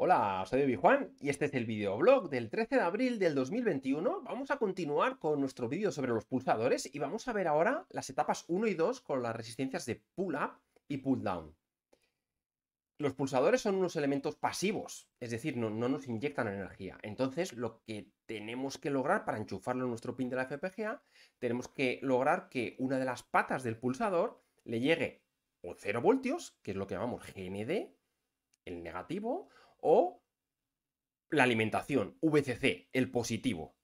Hola, soy David Juan y este es el videoblog del 13 de abril del 2021. Vamos a continuar con nuestro vídeo sobre los pulsadores y vamos a ver ahora las etapas 1 y 2 con las resistencias de pull-up y pull-down. Los pulsadores son unos elementos pasivos, es decir, no, nos inyectan energía. Entonces, lo que tenemos que lograr para enchufarlo en nuestro pin de la FPGA, tenemos que lograr que una de las patas del pulsador le llegue o 0 voltios, que es lo que llamamos GND, el negativo, o la alimentación, VCC, el positivo.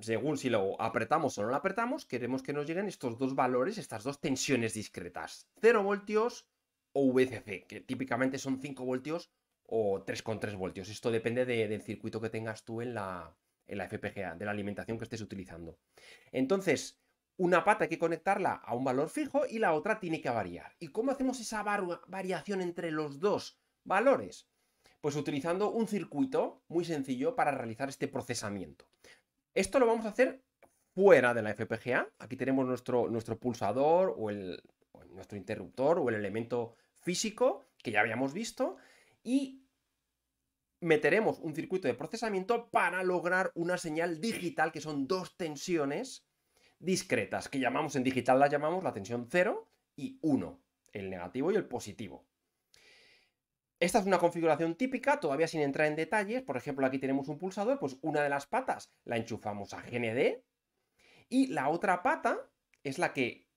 Según si lo apretamos o no lo apretamos, queremos que nos lleguen estos dos valores, estas dos tensiones discretas, 0 voltios o VCC, que típicamente son 5 voltios o 3,3 voltios. Esto depende del circuito que tengas tú en la, en la FPGA, de la alimentación que estés utilizando. Entonces, una pata hay que conectarla a un valor fijo y la otra tiene que variar. ¿Y cómo hacemos esa variación entre los dos valores? Pues utilizando un circuito muy sencillo para realizar este procesamiento. Esto lo vamos a hacer fuera de la FPGA. Aquí tenemos nuestro, nuestro pulsador o, el, nuestro interruptor o el elemento físico que ya habíamos visto y meteremos un circuito de procesamiento para lograr una señal digital que son dos tensiones discretas que llamamos en digital las llamamos la tensión 0 y 1, el negativo y el positivo. Esta es una configuración típica, todavía sin entrar en detalles. Por ejemplo, aquí tenemos un pulsador, pues una de las patas la enchufamos a GND y la otra pata es la que,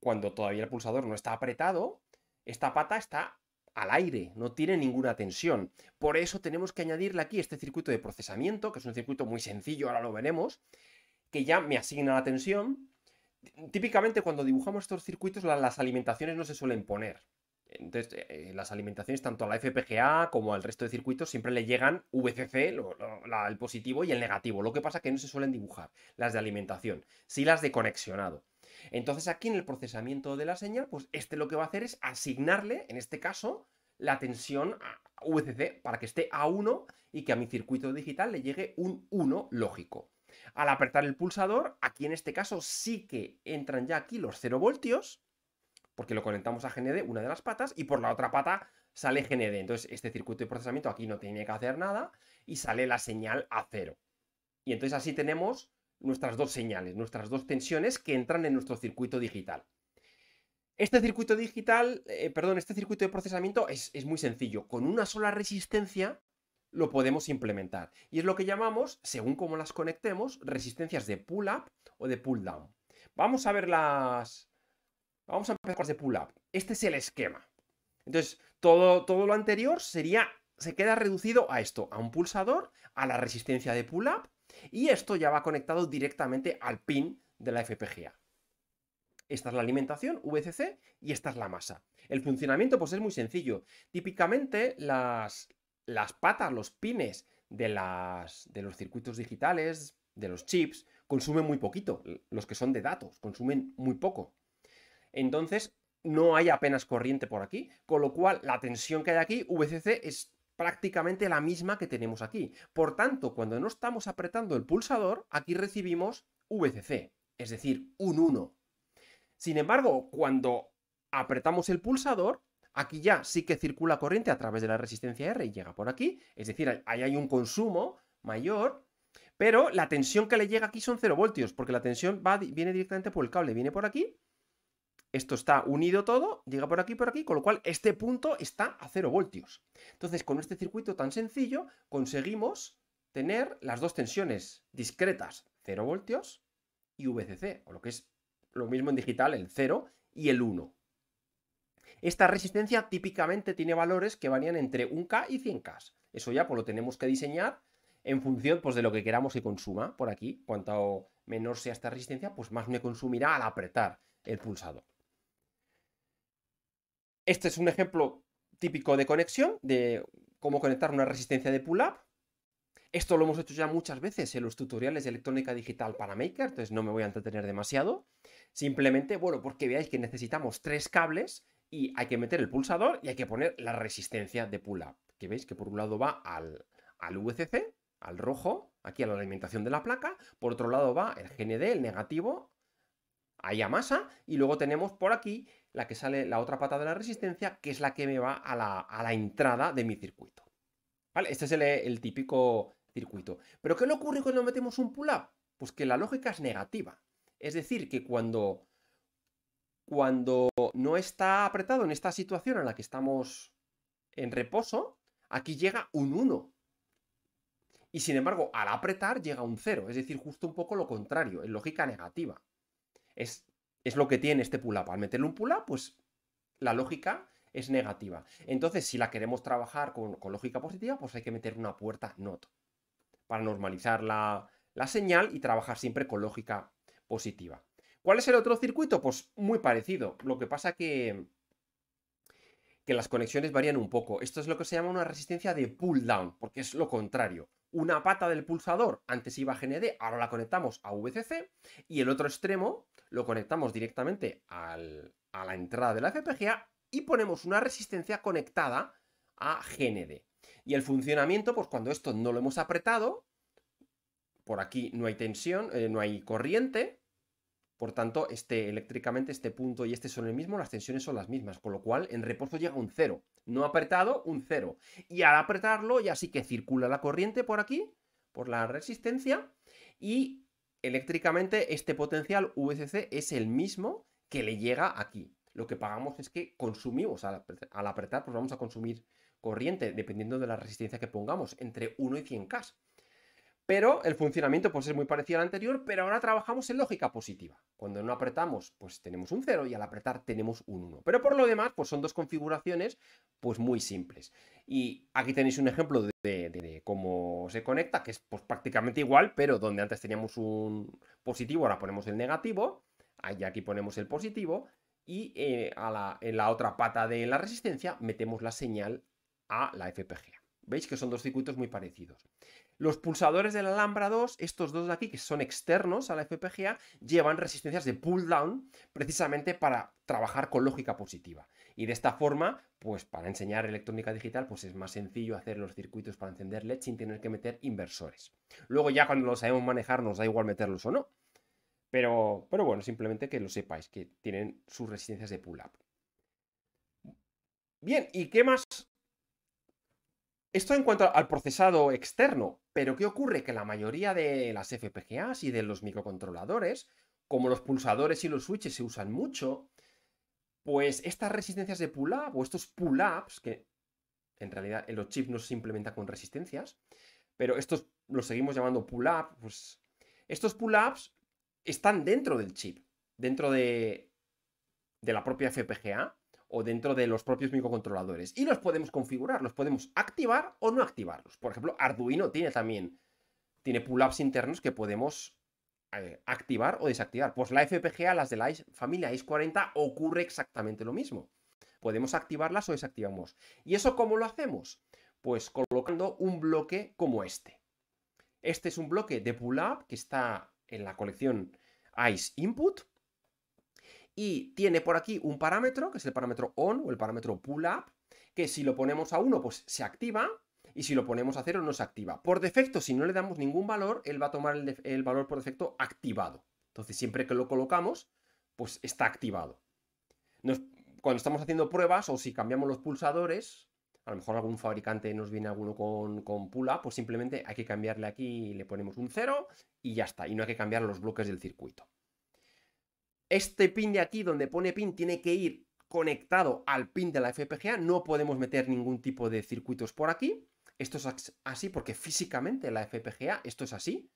cuando todavía el pulsador no está apretado, esta pata está al aire, no tiene ninguna tensión. Por eso tenemos que añadirle aquí este circuito de procesamiento, que es un circuito muy sencillo, ahora lo veremos, que ya me asigna la tensión. Típicamente cuando dibujamos estos circuitos las alimentaciones no se suelen poner, entonces, eh, las alimentaciones, tanto a la FPGA como al resto de circuitos, siempre le llegan VCC, el positivo y el negativo. Lo que pasa es que no se suelen dibujar las de alimentación, sí las de conexionado. Entonces, aquí en el procesamiento de la señal, pues este lo que va a hacer es asignarle, en este caso, la tensión a VCC para que esté a 1 y que a mi circuito digital le llegue un 1 lógico. Al apretar el pulsador, aquí en este caso sí que entran ya aquí los 0 voltios porque lo conectamos a GND, una de las patas, y por la otra pata sale GND. Entonces, este circuito de procesamiento aquí no tiene que hacer nada y sale la señal a cero. Y entonces así tenemos nuestras dos señales, nuestras dos tensiones que entran en nuestro circuito digital. Este circuito digital, eh, perdón, este circuito de procesamiento es, es muy sencillo. Con una sola resistencia lo podemos implementar. Y es lo que llamamos, según cómo las conectemos, resistencias de pull-up o de pull-down. Vamos a ver las, Vamos a empezar con de pull-up. Este es el esquema. Entonces, todo, todo lo anterior sería, se queda reducido a esto, a un pulsador, a la resistencia de pull-up, y esto ya va conectado directamente al pin de la FPGA. Esta es la alimentación, VCC, y esta es la masa. El funcionamiento pues es muy sencillo. Típicamente las, las patas, los pines de, las, de los circuitos digitales, de los chips, consumen muy poquito. Los que son de datos, consumen muy poco. Entonces, no hay apenas corriente por aquí, con lo cual la tensión que hay aquí, VCC, es prácticamente la misma que tenemos aquí. Por tanto, cuando no estamos apretando el pulsador, aquí recibimos VCC, es decir, un 1. Sin embargo, cuando apretamos el pulsador, aquí ya sí que circula corriente a través de la resistencia R y llega por aquí, es decir, ahí hay un consumo mayor, pero la tensión que le llega aquí son 0 voltios, porque la tensión viene directamente por el cable, viene por aquí esto está unido todo, llega por aquí, por aquí, con lo cual este punto está a 0 voltios. Entonces, con este circuito tan sencillo, conseguimos tener las dos tensiones discretas, 0 voltios y VCC, o lo que es lo mismo en digital, el 0 y el 1. Esta resistencia típicamente tiene valores que varían entre 1K y 100K. Eso ya pues, lo tenemos que diseñar en función pues, de lo que queramos que consuma por aquí. Cuanto menor sea esta resistencia, pues más me consumirá al apretar el pulsador. Este es un ejemplo típico de conexión, de cómo conectar una resistencia de pull-up. Esto lo hemos hecho ya muchas veces en los tutoriales de electrónica digital para Maker, entonces no me voy a entretener demasiado. Simplemente, bueno, porque veáis que necesitamos tres cables y hay que meter el pulsador y hay que poner la resistencia de pull-up. Que veis que por un lado va al, al VCC, al rojo, aquí a la alimentación de la placa, por otro lado va el GND, el negativo, hay masa y luego tenemos por aquí la que sale la otra pata de la resistencia, que es la que me va a la, entrada de mi circuito. Este es el, típico circuito. ¿Pero qué le ocurre cuando metemos un pull-up? Pues que la lógica es negativa. Es decir, que cuando, cuando no está apretado en esta situación en la que estamos en reposo, aquí llega un 1. Y sin embargo, al apretar llega un 0, es decir, justo un poco lo contrario, en lógica negativa. Es, lo que tiene este pull-up. Al meterle un pull-up, pues la lógica es negativa. Entonces, si la queremos trabajar con, lógica positiva, pues hay que meter una puerta not para normalizar la, la señal y trabajar siempre con lógica positiva. ¿Cuál es el otro circuito? Pues muy parecido. Lo que pasa que que las conexiones varían un poco. Esto es lo que se llama una resistencia de pull down, porque es lo contrario. Una pata del pulsador antes iba a GND, ahora la conectamos a VCC y el otro extremo lo conectamos directamente a la entrada de la FPGA y ponemos una resistencia conectada a GND. Y el funcionamiento, pues cuando esto no lo hemos apretado, por aquí no hay tensión, eh, no hay corriente, por tanto, este, eléctricamente este punto y este son el mismo, las tensiones son las mismas, con lo cual en reposo llega un cero. No apretado, un cero. Y al apretarlo ya sí que circula la corriente por aquí, por la resistencia, y eléctricamente este potencial VCC es el mismo que le llega aquí. Lo que pagamos es que consumimos, al apretar, pues vamos a consumir corriente, dependiendo de la resistencia que pongamos, entre 1 y 100K. Pero el funcionamiento pues, es muy parecido al anterior, pero ahora trabajamos en lógica positiva. Cuando no apretamos, pues tenemos un 0 y al apretar tenemos un 1. Pero por lo demás, pues son dos configuraciones pues muy simples. Y aquí tenéis un ejemplo de, cómo se conecta, que es pues, prácticamente igual, pero donde antes teníamos un positivo, ahora ponemos el negativo. Y aquí ponemos el positivo. Y eh, en la otra pata de la resistencia metemos la señal a la FPGA. Veis que son dos circuitos muy parecidos. Los pulsadores de la Alhambra 2, estos dos de aquí que son externos a la FPGA, llevan resistencias de pull down precisamente para trabajar con lógica positiva. Y de esta forma, pues para enseñar electrónica digital, pues es más sencillo hacer los circuitos para encender LED sin tener que meter inversores. Luego ya cuando lo sabemos manejar nos da igual meterlos o no. Pero, pero bueno, simplemente que lo sepáis, que tienen sus resistencias de pull-up. Bien, ¿y qué más esto en cuanto al procesado externo, pero ¿qué ocurre? Que la mayoría de las FPGAs y de los microcontroladores, como los pulsadores y los switches se usan mucho, pues estas resistencias de pull-up o estos pull-ups, que en realidad en los chips no se implementa con resistencias, pero estos los seguimos llamando pull-up, pues estos pull-ups están dentro del chip, dentro de, de la propia FPGA, o dentro de los propios microcontroladores. Y los podemos configurar, los podemos activar o no activarlos. Por ejemplo, Arduino tiene también, tiene pull-ups internos que podemos eh, activar o desactivar. Pues la FPGA, las de la familia ice 40 ocurre exactamente lo mismo. Podemos activarlas o desactivamos. ¿Y eso cómo lo hacemos? Pues colocando un bloque como este. Este es un bloque de pull-up que está en la colección ICE Input y tiene por aquí un parámetro, que es el parámetro on o el parámetro pull up, que si lo ponemos a 1 pues se activa y si lo ponemos a 0 no se activa. Por defecto, si no le damos ningún valor, él va a tomar el, valor por defecto activado. Entonces siempre que lo colocamos, pues está activado. cuando estamos haciendo pruebas o si cambiamos los pulsadores, a lo mejor algún fabricante nos viene alguno con, con up, pues simplemente hay que cambiarle aquí, le ponemos un 0 y ya está. Y no hay que cambiar los bloques del circuito. Este pin de aquí, donde pone pin, tiene que ir conectado al pin de la FPGA. No podemos meter ningún tipo de circuitos por aquí. Esto es así porque físicamente la FPGA, esto es así.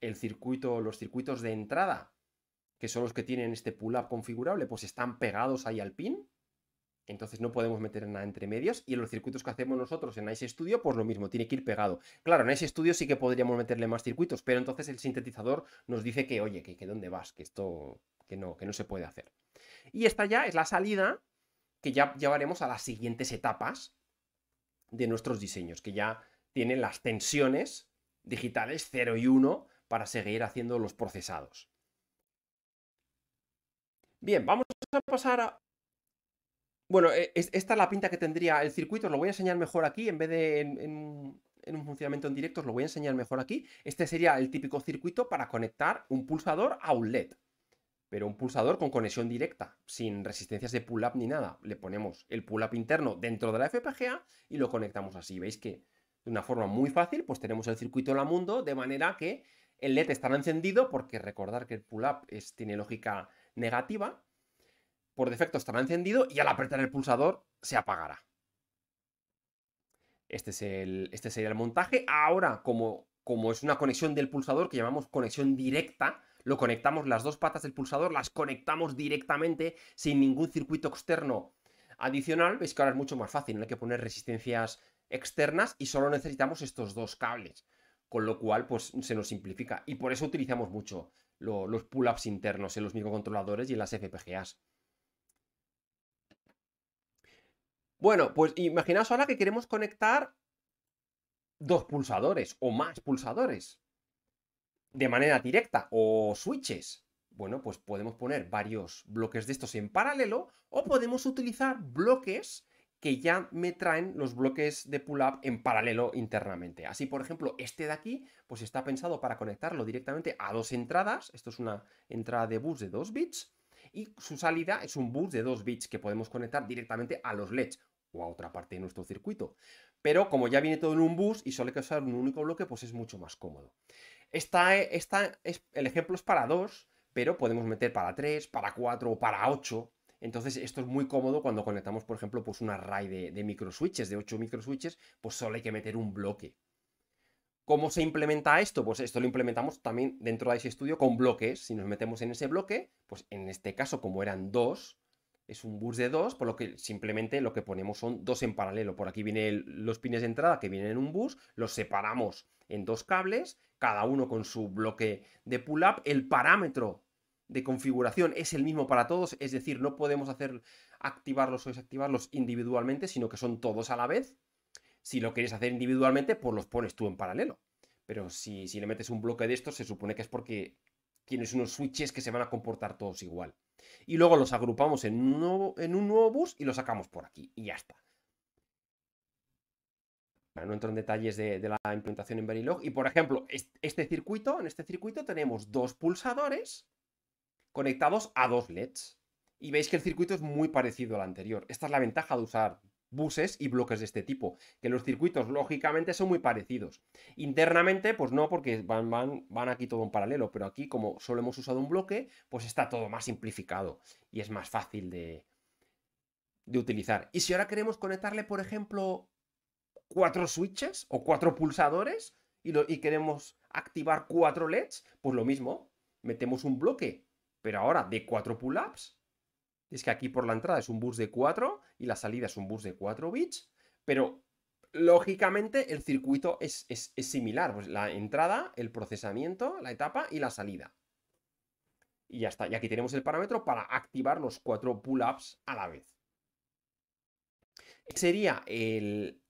El circuito, los circuitos de entrada, que son los que tienen este pull-up configurable, pues están pegados ahí al pin. Entonces no podemos meter nada entre medios. Y los circuitos que hacemos nosotros en Ice Studio, pues lo mismo, tiene que ir pegado. Claro, en Ice Studio sí que podríamos meterle más circuitos, pero entonces el sintetizador nos dice que, oye, que dónde vas, que esto que no, que no se puede hacer. Y esta ya es la salida que ya llevaremos a las siguientes etapas de nuestros diseños, que ya tienen las tensiones digitales 0 y 1 para seguir haciendo los procesados. Bien, vamos a pasar a... Bueno, e-, esta es la pinta que tendría el circuito, lo voy a enseñar mejor aquí, en vez de en, en un funcionamiento en directo, os lo voy a enseñar mejor aquí. Este sería el típico circuito para conectar un pulsador a un LED. Pero un pulsador con conexión directa, sin resistencias de pull-up ni nada, le ponemos el pull-up interno dentro de la FPGA y lo conectamos así. Veis que de una forma muy fácil, pues tenemos el circuito en la mundo de manera que el LED estará encendido, porque recordar que el pull-up tiene lógica negativa, por defecto estará encendido y al apretar el pulsador se apagará. Este, es el, este sería el montaje. Ahora, como, como es una conexión del pulsador que llamamos conexión directa, lo conectamos las dos patas del pulsador, las conectamos directamente sin ningún circuito externo adicional. Veis que ahora es mucho más fácil, no hay que poner resistencias externas y solo necesitamos estos dos cables. Con lo cual, pues se nos simplifica. Y por eso utilizamos mucho los pull-ups internos en los microcontroladores y en las FPGAs. Bueno, pues imaginaos ahora que queremos conectar dos pulsadores o más pulsadores de manera directa o switches. Bueno, pues podemos poner varios bloques de estos en paralelo o podemos utilizar bloques que ya me traen los bloques de pull-up en paralelo internamente. Así, por ejemplo, este de aquí, pues está pensado para conectarlo directamente a dos entradas. Esto es una entrada de bus de 2 bits y su salida es un bus de 2 bits que podemos conectar directamente a los LEDs o a otra parte de nuestro circuito. Pero como ya viene todo en un bus y solo hay que usar un único bloque, pues es mucho más cómodo el ejemplo es para dos, pero podemos meter para tres, para cuatro o para ocho. Entonces esto es muy cómodo cuando conectamos, por ejemplo, pues un array de, microswitches, de 8 microswitches, pues solo hay que meter un bloque. ¿Cómo se implementa esto? Pues esto lo implementamos también dentro de ese estudio con bloques. Si nos metemos en ese bloque, pues en este caso como eran dos, es un bus de dos, por lo que simplemente lo que ponemos son dos en paralelo. Por aquí vienen los pines de entrada que vienen en un bus, los separamos en dos cables cada uno con su bloque de pull-up. El parámetro de configuración es el mismo para todos, es decir, no podemos hacer activarlos o desactivarlos individualmente, sino que son todos a la vez. Si lo quieres hacer individualmente, pues los pones tú en paralelo. Pero si, le metes un bloque de estos, se supone que es porque tienes unos switches que se van a comportar todos igual. Y luego los agrupamos en un nuevo, en un nuevo bus y los sacamos por aquí. Y ya está no entro en detalles de, la implementación en Verilog. Y por ejemplo, este circuito, en este circuito tenemos dos pulsadores conectados a dos LEDs. Y veis que el circuito es muy parecido al anterior. Esta es la ventaja de usar buses y bloques de este tipo, que los circuitos lógicamente son muy parecidos. Internamente, pues no, porque van, van, van aquí todo en paralelo, pero aquí como solo hemos usado un bloque, pues está todo más simplificado y es más fácil de, de utilizar. Y si ahora queremos conectarle, por ejemplo, cuatro switches o cuatro pulsadores y, queremos activar cuatro LEDs, pues lo mismo, metemos un bloque, pero ahora de cuatro pull-ups. Es que aquí por la entrada es un bus de 4 y la salida es un bus de 4 bits, pero lógicamente el circuito es, similar. Pues la entrada, el procesamiento, la etapa y la salida. Y ya está. Y aquí tenemos el parámetro para activar los cuatro pull-ups a la vez. Sería el,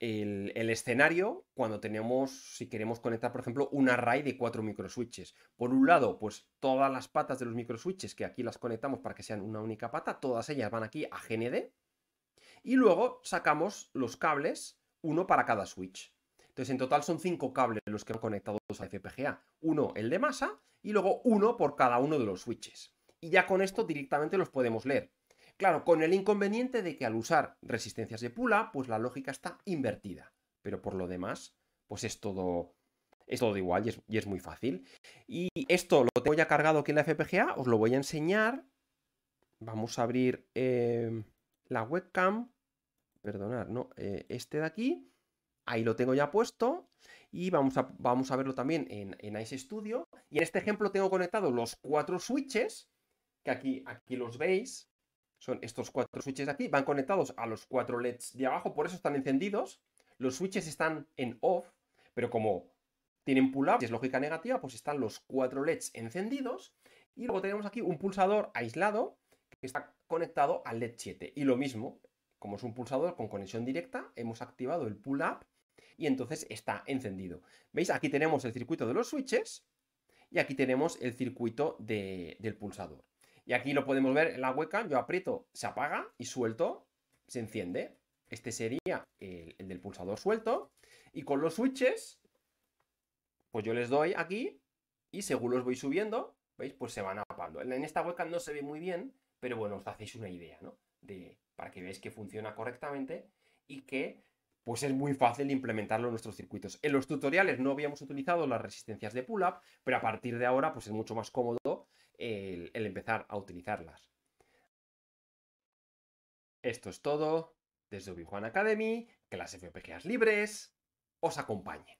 el, escenario cuando tenemos, si queremos conectar, por ejemplo, un array de cuatro microswitches. Por un lado, pues todas las patas de los microswitches que aquí las conectamos para que sean una única pata, todas ellas van aquí a GND. Y luego sacamos los cables, uno para cada switch. Entonces, en total son cinco cables los que conectado conectado a FPGA. Uno el de masa y luego uno por cada uno de los switches. Y ya con esto directamente los podemos leer. Claro, con el inconveniente de que al usar resistencias de pula, pues la lógica está invertida. Pero por lo demás, pues es todo, es todo igual y es, muy fácil. Y esto lo tengo ya cargado aquí en la FPGA, os lo voy a enseñar. Vamos a abrir eh, la webcam. Perdonad, no, eh, este de aquí. Ahí lo tengo ya puesto y vamos a, vamos a verlo también en, en, Ice Studio. Y en este ejemplo tengo conectados los cuatro switches, que aquí, aquí los veis, son estos cuatro switches de aquí, van conectados a los cuatro LEDs de abajo, por eso están encendidos. Los switches están en off, pero como tienen pull-up, es lógica negativa, pues están los cuatro LEDs encendidos. Y luego tenemos aquí un pulsador aislado que está conectado al LED 7. Y lo mismo, como es un pulsador con conexión directa, hemos activado el pull-up y entonces está encendido. ¿Veis? Aquí tenemos el circuito de los switches y aquí tenemos el circuito del pulsador. Y aquí lo podemos ver en la hueca yo aprieto, se apaga y suelto, se enciende. Este sería el, del pulsador suelto. Y con los switches, pues yo les doy aquí y según los voy subiendo, ¿veis? Pues se van apagando. En esta hueca no se ve muy bien, pero bueno, os hacéis una idea, ¿no? De, para que veáis que funciona correctamente y que pues es muy fácil implementarlo en nuestros circuitos. En los tutoriales no habíamos utilizado las resistencias de pull-up, pero a partir de ahora pues es mucho más cómodo el, empezar a utilizarlas. Esto es todo desde obi Academy, que las FPGAs libres os acompañen.